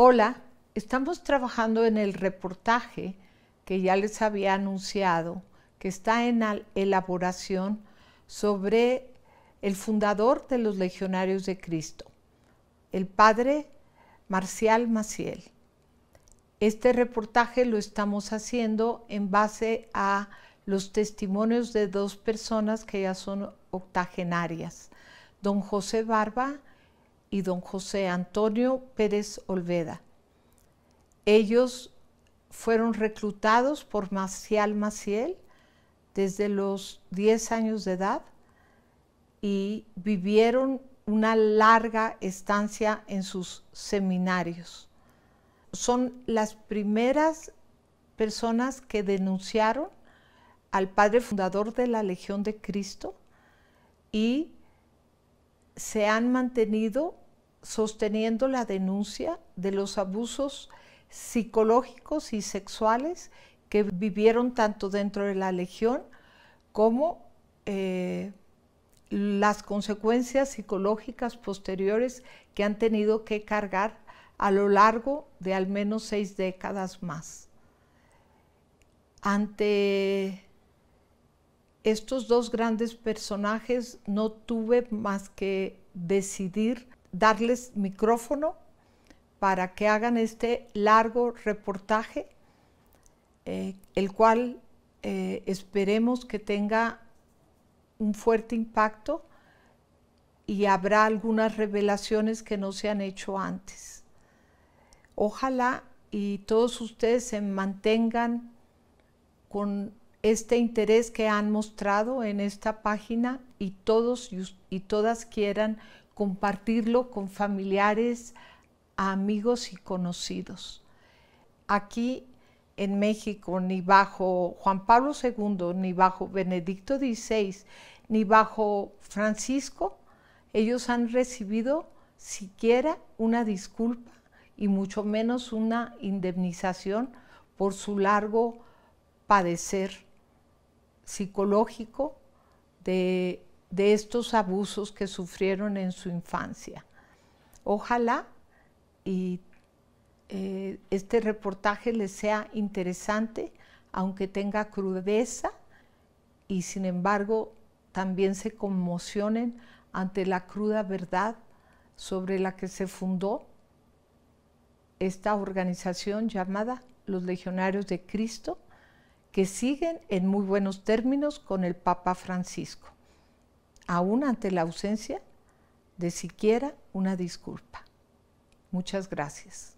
Hola, estamos trabajando en el reportaje que ya les había anunciado, que está en elaboración sobre el fundador de los Legionarios de Cristo, el padre Marcial Maciel. Este reportaje lo estamos haciendo en base a los testimonios de dos personas que ya son octogenarias, don José Barba y don José Antonio Pérez Olveda. Ellos fueron reclutados por Marcial Maciel desde los 10 años de edad y vivieron una larga estancia en sus seminarios. Son las primeras personas que denunciaron al padre fundador de la Legión de Cristo y se han mantenido sosteniendo la denuncia de los abusos psicológicos y sexuales que vivieron tanto dentro de la Legión como eh, las consecuencias psicológicas posteriores que han tenido que cargar a lo largo de al menos seis décadas más. Ante estos dos grandes personajes no tuve más que decidir darles micrófono para que hagan este largo reportaje, eh, el cual eh, esperemos que tenga un fuerte impacto y habrá algunas revelaciones que no se han hecho antes. Ojalá y todos ustedes se mantengan con este interés que han mostrado en esta página y todos y todas quieran compartirlo con familiares, amigos y conocidos. Aquí en México, ni bajo Juan Pablo II, ni bajo Benedicto XVI, ni bajo Francisco, ellos han recibido siquiera una disculpa y mucho menos una indemnización por su largo padecer psicológico de, estos abusos que sufrieron en su infancia. Ojalá y eh, este reportaje les sea interesante, aunque tenga crudeza, y sin embargo también se conmocionen ante la cruda verdad sobre la que se fundó esta organización llamada los Legionarios de Cristo que siguen en muy buenos términos con el Papa Francisco, aún ante la ausencia de siquiera una disculpa. Muchas gracias.